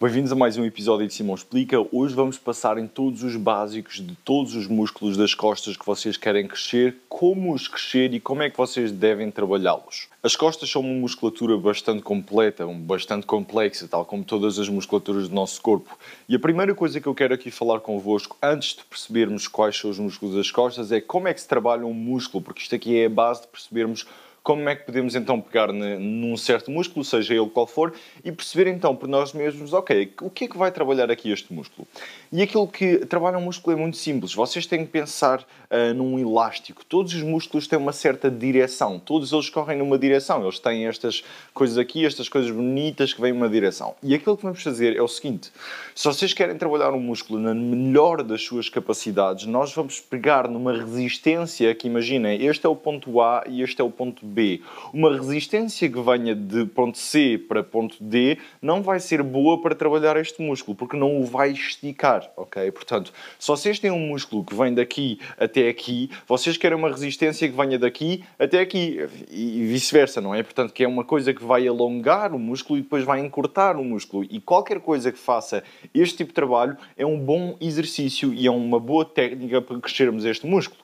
Bem-vindos a mais um episódio de Simão Explica. Hoje vamos passar em todos os básicos de todos os músculos das costas que vocês querem crescer, como os crescer e como é que vocês devem trabalhá-los. As costas são uma musculatura bastante completa, bastante complexa, tal como todas as musculaturas do nosso corpo. E a primeira coisa que eu quero aqui falar convosco, antes de percebermos quais são os músculos das costas, é como é que se trabalha um músculo, porque isto aqui é a base de percebermos como é que podemos então pegar num certo músculo, seja ele qual for, e perceber então por nós mesmos, ok, o que é que vai trabalhar aqui este músculo? E aquilo que trabalha um músculo é muito simples. Vocês têm que pensar uh, num elástico. Todos os músculos têm uma certa direção. Todos eles correm numa direção. Eles têm estas coisas aqui, estas coisas bonitas que vêm numa direção. E aquilo que vamos fazer é o seguinte. Se vocês querem trabalhar um músculo na melhor das suas capacidades, nós vamos pegar numa resistência que, imaginem, este é o ponto A e este é o ponto B B. Uma resistência que venha de ponto C para ponto D não vai ser boa para trabalhar este músculo, porque não o vai esticar, ok? Portanto, se vocês têm um músculo que vem daqui até aqui, vocês querem uma resistência que venha daqui até aqui e vice-versa, não é? Portanto, que é uma coisa que vai alongar o músculo e depois vai encurtar o músculo. E qualquer coisa que faça este tipo de trabalho é um bom exercício e é uma boa técnica para crescermos este músculo.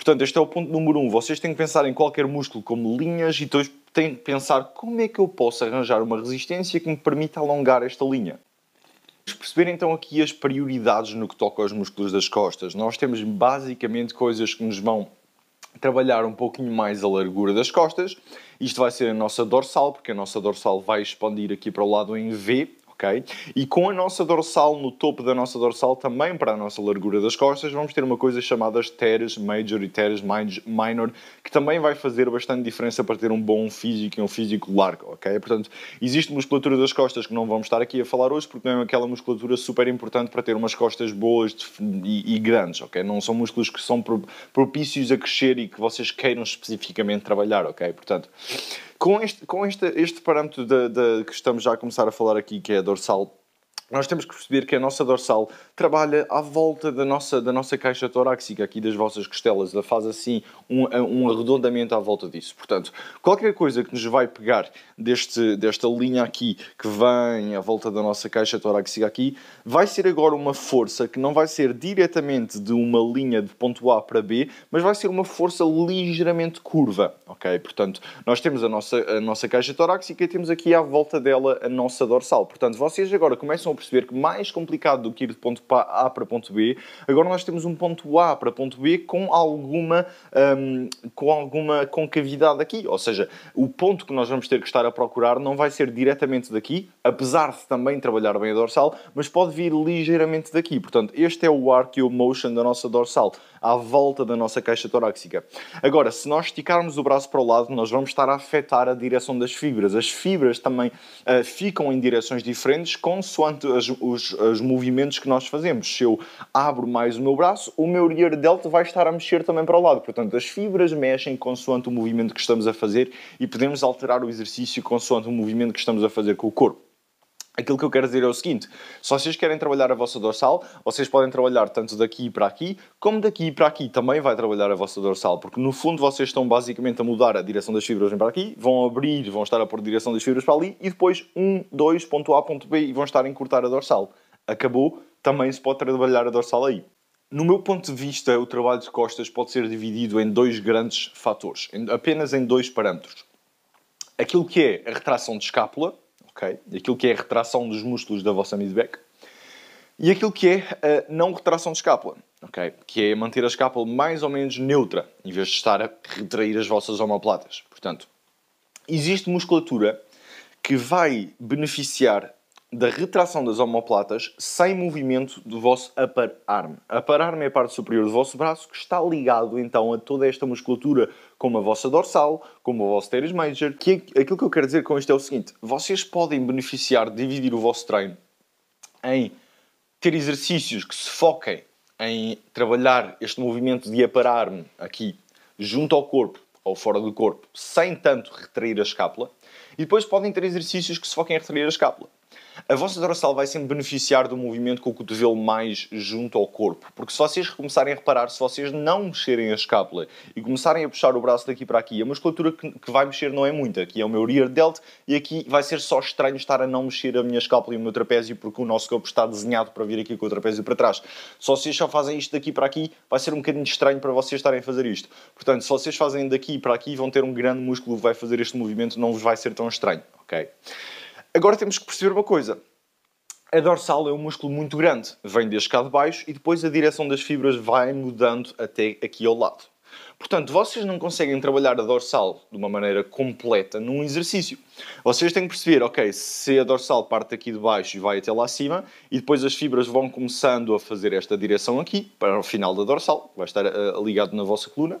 Portanto, este é o ponto número um. Vocês têm que pensar em qualquer músculo como linhas e depois têm que pensar como é que eu posso arranjar uma resistência que me permita alongar esta linha. Vamos perceber então aqui as prioridades no que toca aos músculos das costas. Nós temos basicamente coisas que nos vão trabalhar um pouquinho mais a largura das costas. Isto vai ser a nossa dorsal, porque a nossa dorsal vai expandir aqui para o lado em V, ok? E com a nossa dorsal, no topo da nossa dorsal, também para a nossa largura das costas, vamos ter uma coisa chamada teres major e teres minor, que também vai fazer bastante diferença para ter um bom físico e um físico largo, ok? Portanto, existe musculatura das costas que não vamos estar aqui a falar hoje, porque não é aquela musculatura super importante para ter umas costas boas e, e grandes, ok? Não são músculos que são propícios a crescer e que vocês queiram especificamente trabalhar, ok? Portanto com este, com este, este parâmetro de, de, que estamos já a começar a falar aqui, que é a dorsal nós temos que perceber que a nossa dorsal trabalha à volta da nossa, da nossa caixa torácica, aqui das vossas costelas, ela faz assim um, um arredondamento à volta disso. Portanto, qualquer coisa que nos vai pegar deste, desta linha aqui que vem à volta da nossa caixa torácica aqui, vai ser agora uma força que não vai ser diretamente de uma linha de ponto A para B, mas vai ser uma força ligeiramente curva, ok? Portanto, nós temos a nossa, a nossa caixa torácica e temos aqui à volta dela a nossa dorsal. Portanto, vocês agora começam a perceber que mais complicado do que ir de ponto A para ponto B, agora nós temos um ponto A para ponto B com alguma, um, com alguma concavidade aqui. Ou seja, o ponto que nós vamos ter que estar a procurar não vai ser diretamente daqui, apesar de também trabalhar bem a dorsal, mas pode vir ligeiramente daqui. Portanto, este é o arqueo motion da nossa dorsal, à volta da nossa caixa torácica. Agora, se nós esticarmos o braço para o lado, nós vamos estar a afetar a direção das fibras. As fibras também uh, ficam em direções diferentes, consoante as, os, os movimentos que nós fazemos. Se eu abro mais o meu braço, o meu rear delta vai estar a mexer também para o lado. Portanto, as fibras mexem consoante o movimento que estamos a fazer e podemos alterar o exercício consoante o movimento que estamos a fazer com o corpo. Aquilo que eu quero dizer é o seguinte: se vocês querem trabalhar a vossa dorsal, vocês podem trabalhar tanto daqui para aqui, como daqui para aqui também vai trabalhar a vossa dorsal, porque no fundo vocês estão basicamente a mudar a direção das fibras para aqui, vão abrir, vão estar a pôr a direção das fibras para ali e depois um, dois, ponto A, ponto B e vão estar a encurtar a dorsal. Acabou, também se pode trabalhar a dorsal aí. No meu ponto de vista, o trabalho de costas pode ser dividido em dois grandes fatores, apenas em dois parâmetros. Aquilo que é a retração de escápula, Aquilo que é a retração dos músculos da vossa mid-back e aquilo que é a não retração de escápula, ok? Que é manter a escápula mais ou menos neutra, em vez de estar a retrair as vossas omoplatas. Portanto, existe musculatura que vai beneficiar da retração das omoplatas sem movimento do vosso upper arm. Upper arm é a parte superior do vosso braço que está ligado então a toda esta musculatura, como a vossa dorsal, como o vosso teres major. Que é aquilo que eu quero dizer com isto é o seguinte: vocês podem beneficiar de dividir o vosso treino em ter exercícios que se foquem em trabalhar este movimento de upper arm aqui junto ao corpo ou fora do corpo, sem tanto retrair a escápula. E depois podem ter exercícios que se foquem em retrair a escápula a vossa dorsal vai sempre beneficiar do movimento com o cotovelo mais junto ao corpo. Porque se vocês começarem a reparar, se vocês não mexerem a escápula e começarem a puxar o braço daqui para aqui, a musculatura que vai mexer não é muita. Aqui é o meu rear delt e aqui vai ser só estranho estar a não mexer a minha escápula e o meu trapézio porque o nosso corpo está desenhado para vir aqui com o trapézio para trás. Se vocês só fazem isto daqui para aqui, vai ser um bocadinho estranho para vocês estarem a fazer isto. Portanto, se vocês fazem daqui para aqui, vão ter um grande músculo que vai fazer este movimento, não vos vai ser tão estranho, ok? Agora temos que perceber uma coisa. A dorsal é um músculo muito grande, vem desde cá de baixo e depois a direção das fibras vai mudando até aqui ao lado. Portanto, vocês não conseguem trabalhar a dorsal de uma maneira completa num exercício. Vocês têm que perceber, ok, se a dorsal parte aqui de baixo e vai até lá acima, e depois as fibras vão começando a fazer esta direção aqui, para o final da dorsal, que vai estar eh, ligado na vossa coluna,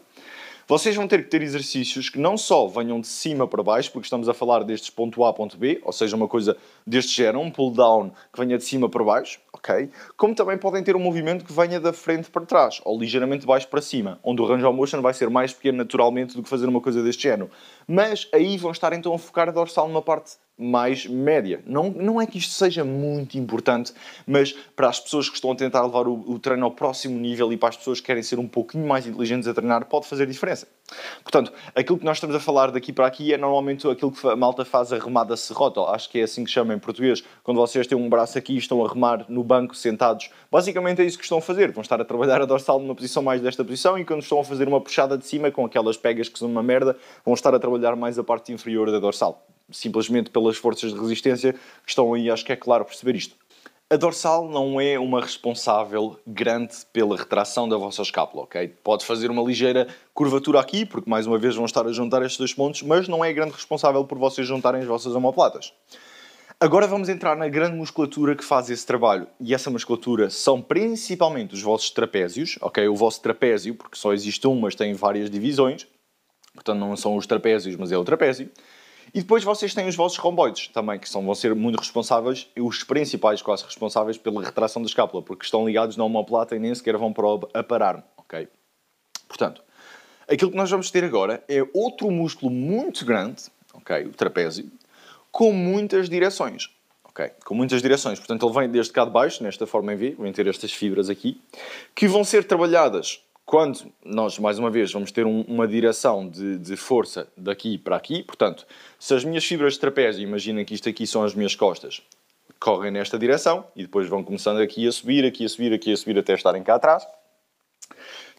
vocês vão ter que ter exercícios que não só venham de cima para baixo, porque estamos a falar destes ponto A, ponto B, ou seja, uma coisa deste género, um pull down que venha de cima para baixo, ok? Como também podem ter um movimento que venha da frente para trás, ou ligeiramente de baixo para cima, onde o range of motion vai ser mais pequeno naturalmente do que fazer uma coisa deste género. Mas aí vão estar então a focar dorsal numa parte mais média. Não, não é que isto seja muito importante, mas para as pessoas que estão a tentar levar o, o treino ao próximo nível e para as pessoas que querem ser um pouquinho mais inteligentes a treinar, pode fazer diferença. Portanto, aquilo que nós estamos a falar daqui para aqui é normalmente aquilo que a malta faz a remada serrota, acho que é assim que chama em português, quando vocês têm um braço aqui e estão a remar no banco sentados. Basicamente é isso que estão a fazer, vão estar a trabalhar a dorsal numa posição mais desta posição e quando estão a fazer uma puxada de cima com aquelas pegas que são uma merda, vão estar a trabalhar mais a parte inferior da dorsal simplesmente pelas forças de resistência que estão aí, acho que é claro perceber isto. A dorsal não é uma responsável grande pela retração da vossa escápula, ok? Pode fazer uma ligeira curvatura aqui, porque mais uma vez vão estar a juntar estes dois pontos, mas não é grande responsável por vocês juntarem as vossas omoplatas. Agora vamos entrar na grande musculatura que faz esse trabalho. E essa musculatura são principalmente os vossos trapézios, ok? O vosso trapézio, porque só existe um, mas tem várias divisões. Portanto, não são os trapézios, mas é o trapézio. E depois vocês têm os vossos romboides também, que são, vão ser muito responsáveis, e os principais quase responsáveis pela retração da escápula, porque estão ligados na homoplata e nem sequer vão para o a parar, ok? Portanto, aquilo que nós vamos ter agora é outro músculo muito grande, ok? O trapézio, com muitas direções. ok Com muitas direções. Portanto, ele vem desde cá de baixo, nesta forma em V, vão ter estas fibras aqui, que vão ser trabalhadas quando nós, mais uma vez, vamos ter um, uma direção de, de, força daqui para aqui, portanto, se as minhas fibras de trapézio, imaginem que isto aqui são as minhas costas, correm nesta direção e depois vão começando aqui a subir, aqui a subir, aqui a subir até estarem cá atrás,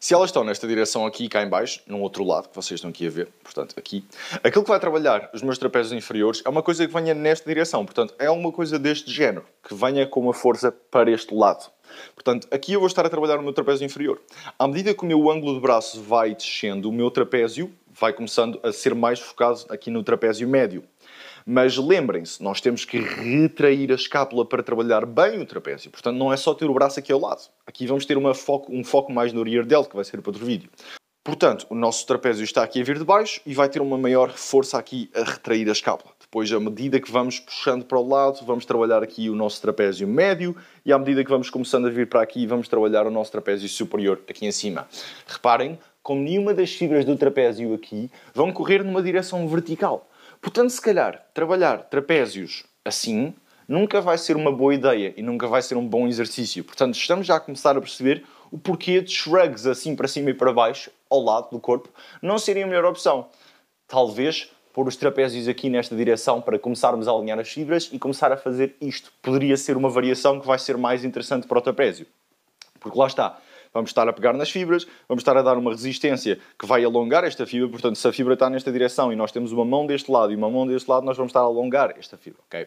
se elas estão nesta direção aqui cá em baixo, num outro lado, que vocês estão aqui a ver, portanto, aqui, aquilo que vai trabalhar os meus trapézios inferiores é uma coisa que venha nesta direção, portanto, é uma coisa deste género, que venha com uma força para este lado. Portanto, aqui eu vou estar a trabalhar o meu trapézio inferior. À medida que o meu ângulo de braço vai descendo, o meu trapézio vai começando a ser mais focado aqui no trapézio médio. Mas lembrem-se, nós temos que retrair a escápula para trabalhar bem o trapézio. Portanto, não é só ter o braço aqui ao lado. Aqui vamos ter foco, um foco mais no rear delt, que vai ser para outro vídeo. Portanto, o nosso trapézio está aqui a vir de baixo e vai ter uma maior força aqui a retrair a escápula. Depois, à medida que vamos puxando para o lado, vamos trabalhar aqui o nosso trapézio médio e à medida que vamos começando a vir para aqui, vamos trabalhar o nosso trapézio superior aqui em cima. Reparem, como nenhuma das fibras do trapézio aqui vão correr numa direção vertical. Portanto, se calhar, trabalhar trapézios assim nunca vai ser uma boa ideia e nunca vai ser um bom exercício. Portanto, estamos já a começar a perceber o porquê de shrugs assim para cima e para baixo, ao lado do corpo, não seria a melhor opção. Talvez pôr os trapézios aqui nesta direção para começarmos a alinhar as fibras e começar a fazer isto. Poderia ser uma variação que vai ser mais interessante para o trapézio. Porque lá está, Vamos estar a pegar nas fibras, vamos estar a dar uma resistência que vai alongar esta fibra. Portanto, se a fibra está nesta direção e nós temos uma mão deste lado e uma mão deste lado, nós vamos estar a alongar esta fibra, ok?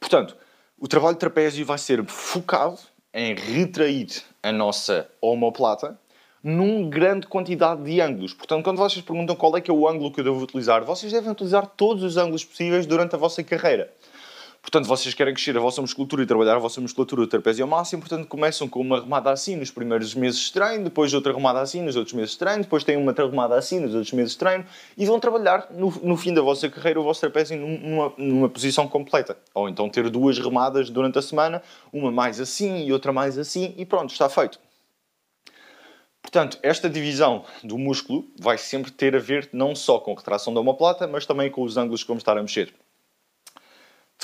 Portanto, o trabalho de trapézio vai ser focado em retrair a nossa omoplata num grande quantidade de ângulos. Portanto, quando vocês perguntam qual é que é o ângulo que eu devo utilizar, vocês devem utilizar todos os ângulos possíveis durante a vossa carreira. Portanto, vocês querem crescer a vossa musculatura e trabalhar a vossa musculatura do trapézio ao máximo, portanto, começam com uma remada assim nos primeiros meses de treino, depois outra remada assim nos outros meses de treino, depois têm uma remada assim nos outros meses de treino e vão trabalhar no, no fim da vossa carreira o vosso trapézio numa, numa posição completa. Ou então ter duas remadas durante a semana, uma mais assim e outra mais assim, e pronto, está feito. Portanto, esta divisão do músculo vai sempre ter a ver não só com a retração da omoplata, mas também com os ângulos que vamos estar a mexer.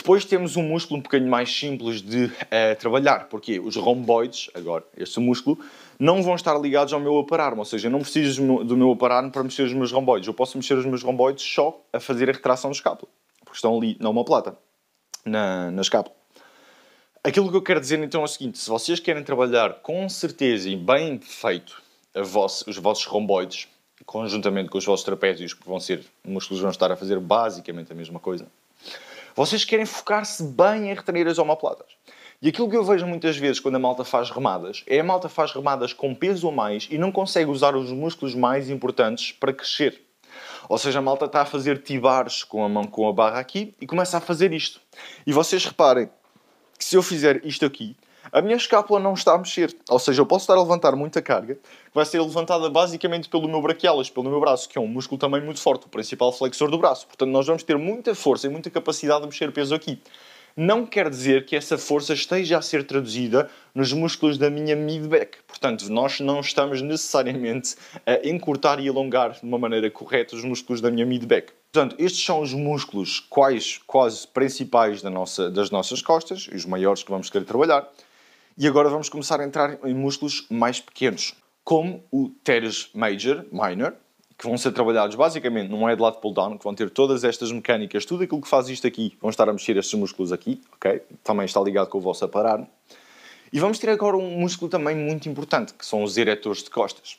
Depois temos um músculo um bocadinho mais simples de uh, trabalhar, porque os romboides, agora, este músculo, não vão estar ligados ao meu apararmo, ou seja, eu não preciso do meu apararmo para mexer os meus romboides. Eu posso mexer os meus romboides só a fazer a retração do escápula, porque estão ali na plata na, na escápula. Aquilo que eu quero dizer então é o seguinte, se vocês querem trabalhar com certeza e bem feito os vossos romboides, conjuntamente com os vossos trapézios, que vão ser músculos vão estar a fazer basicamente a mesma coisa, vocês querem focar-se bem em retrair as omoplatas. E aquilo que eu vejo muitas vezes quando a malta faz remadas é a malta faz remadas com peso a mais e não consegue usar os músculos mais importantes para crescer. Ou seja, a malta está a fazer tibares com a mão com a barra aqui e começa a fazer isto. E vocês reparem que se eu fizer isto aqui, a minha escápula não está a mexer. Ou seja, eu posso estar a levantar muita carga, que vai ser levantada basicamente pelo meu braquialas, pelo meu braço, que é um músculo também muito forte, o principal flexor do braço. Portanto, nós vamos ter muita força e muita capacidade de mexer peso aqui. Não quer dizer que essa força esteja a ser traduzida nos músculos da minha mid-back. Portanto, nós não estamos necessariamente a encurtar e alongar de uma maneira correta os músculos da minha mid-back. Portanto, estes são os músculos quais, quase principais da nossa, das nossas costas, os maiores que vamos querer trabalhar. E agora vamos começar a entrar em músculos mais pequenos, como o teres major, minor, que vão ser trabalhados basicamente num head é pull down, que vão ter todas estas mecânicas, tudo aquilo que faz isto aqui, vão estar a mexer estes músculos aqui, ok? Também está ligado com o vosso aparar. E vamos ter agora um músculo também muito importante, que são os eretores de costas.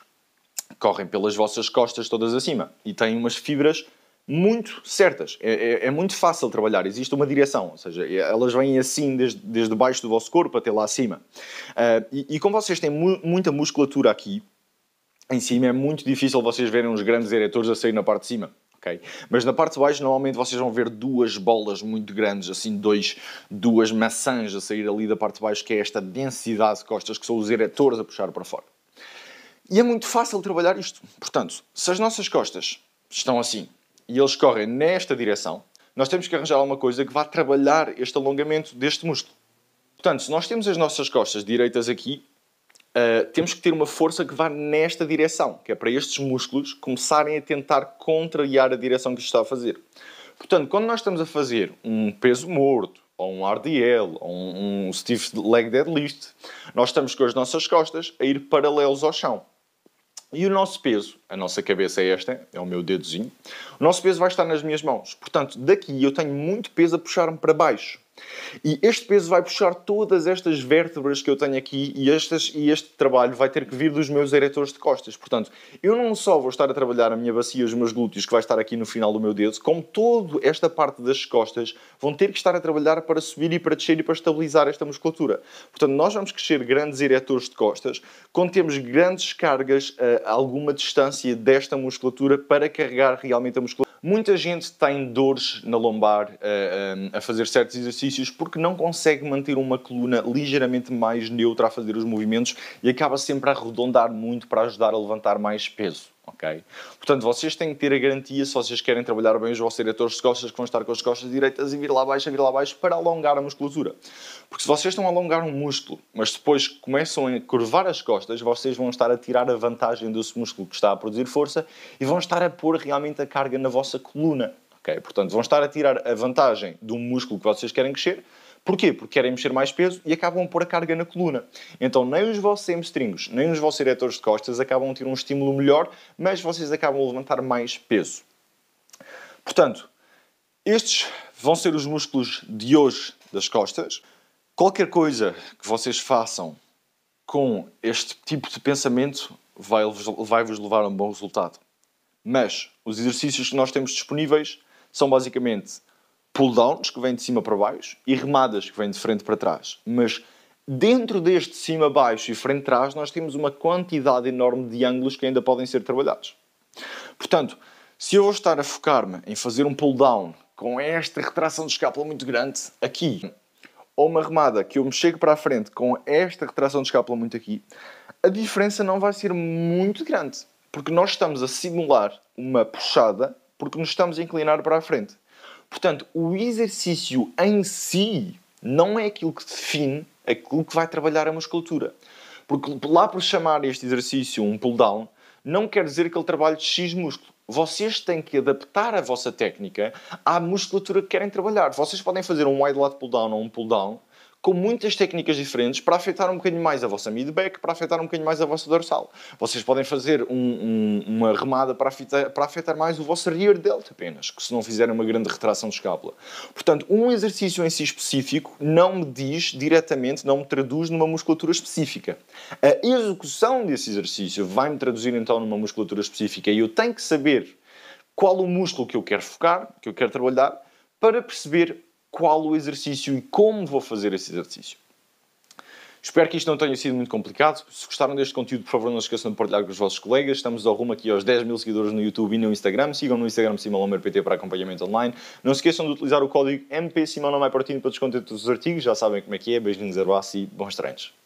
Correm pelas vossas costas todas acima e têm umas fibras muito certas. É, é, é, muito fácil trabalhar, existe uma direção, ou seja, elas vêm assim desde, desde baixo do vosso corpo até lá acima. Uh, e, e, como vocês têm mu muita musculatura aqui, em cima é muito difícil vocês verem uns grandes eretores a sair na parte de cima. Okay? Mas na parte de baixo, normalmente vocês vão ver duas bolas muito grandes, assim, dois, duas maçãs a sair ali da parte de baixo, que é esta densidade de costas, que são os eretores a puxar para fora. E é muito fácil trabalhar isto. Portanto, se as nossas costas estão assim, e eles correm nesta direção, nós temos que arranjar alguma coisa que vá trabalhar este alongamento deste músculo. Portanto, se nós temos as nossas costas direitas aqui, uh, temos que ter uma força que vá nesta direção, que é para estes músculos começarem a tentar contrariar a direção que isto está a fazer. Portanto, quando nós estamos a fazer um peso morto, ou um RDL, ou um, um stiff leg deadlift, nós estamos com as nossas costas a ir paralelos ao chão. E o nosso peso, a nossa cabeça é esta, é o meu dedozinho, o nosso peso vai estar nas minhas mãos. Portanto, daqui eu tenho muito peso a puxar-me para baixo. E este peso vai puxar todas estas vértebras que eu tenho aqui e, estas, e este trabalho vai ter que vir dos meus eretores de costas. Portanto, eu não só vou estar a trabalhar a minha bacia, os meus glúteos, que vai estar aqui no final do meu dedo, como toda esta parte das costas vão ter que estar a trabalhar para subir e para descer e para estabilizar esta musculatura. Portanto, nós vamos crescer grandes eretores de costas quando temos grandes cargas a alguma distância desta musculatura para carregar realmente a musculatura. Muita gente tem dores na lombar a, eh, eh, a fazer certos exercícios porque não consegue manter uma coluna ligeiramente mais neutra a fazer os movimentos e acaba sempre a arredondar muito para ajudar a levantar mais peso ok? Portanto, vocês têm que ter a garantia, se vocês querem trabalhar bem os vossos diretores de costas, que vão estar com as costas direitas e vir lá abaixo, vir lá abaixo, para alongar a musculatura. Porque se vocês estão a alongar um músculo, mas depois começam a curvar as costas, vocês vão estar a tirar a vantagem desse músculo que está a produzir força e vão estar a pôr realmente a carga na vossa coluna, ok? Portanto, vão estar a tirar a vantagem de um músculo que vocês querem crescer, Porquê? Porque querem mexer mais peso e acabam a pôr a carga na coluna. Então, nem os vossos hamstrings, nem os vossos diretores de costas acabam a ter um estímulo melhor, mas vocês acabam a levantar mais peso. Portanto, estes vão ser os músculos de hoje das costas. Qualquer coisa que vocês façam com este tipo de pensamento vai-vos levar a um bom resultado. Mas os exercícios que nós temos disponíveis são basicamente pull-downs, que vêm de cima para baixo, e remadas, que vêm de frente para trás. Mas dentro deste cima, baixo e frente trás, nós temos uma quantidade enorme de ângulos que ainda podem ser trabalhados. Portanto, se eu vou estar a focar-me em fazer um pull-down com esta retração de escápula muito grande aqui, ou uma remada que eu me chego para a frente com esta retração de escápula muito aqui, a diferença não vai ser muito grande. Porque nós estamos a simular uma puxada porque nos estamos a inclinar para a frente. Portanto, o exercício em si não é aquilo que define aquilo que vai trabalhar a musculatura. Porque lá por chamar este exercício um pull-down, não quer dizer que ele trabalhe X músculo. Vocês têm que adaptar a vossa técnica à musculatura que querem trabalhar. Vocês podem fazer um wide lat pull-down ou um pull-down com muitas técnicas diferentes para afetar um bocadinho mais a vossa midback, para afetar um bocadinho mais a vossa dorsal. Vocês podem fazer um, um, uma remada para afetar, para afetar mais o vosso rear delta apenas, que se não fizerem uma grande retração de escápula. Portanto, um exercício em si específico não me diz diretamente, não me traduz numa musculatura específica. A execução desse exercício vai-me traduzir então numa musculatura específica e eu tenho que saber qual o músculo que eu quero focar, que eu quero trabalhar, para perceber qual o exercício e como vou fazer esse exercício. Espero que isto não tenha sido muito complicado. Se gostaram deste conteúdo, por favor, não se esqueçam de partilhar com os vossos colegas. Estamos ao rumo aqui aos 10 mil seguidores no YouTube e no Instagram. Sigam no Instagram SimonLomerPT para acompanhamento online. Não se esqueçam de utilizar o código MP Simão para desconto dos artigos. Já sabem como é que é. Beijinhos, abraço e bons treinos.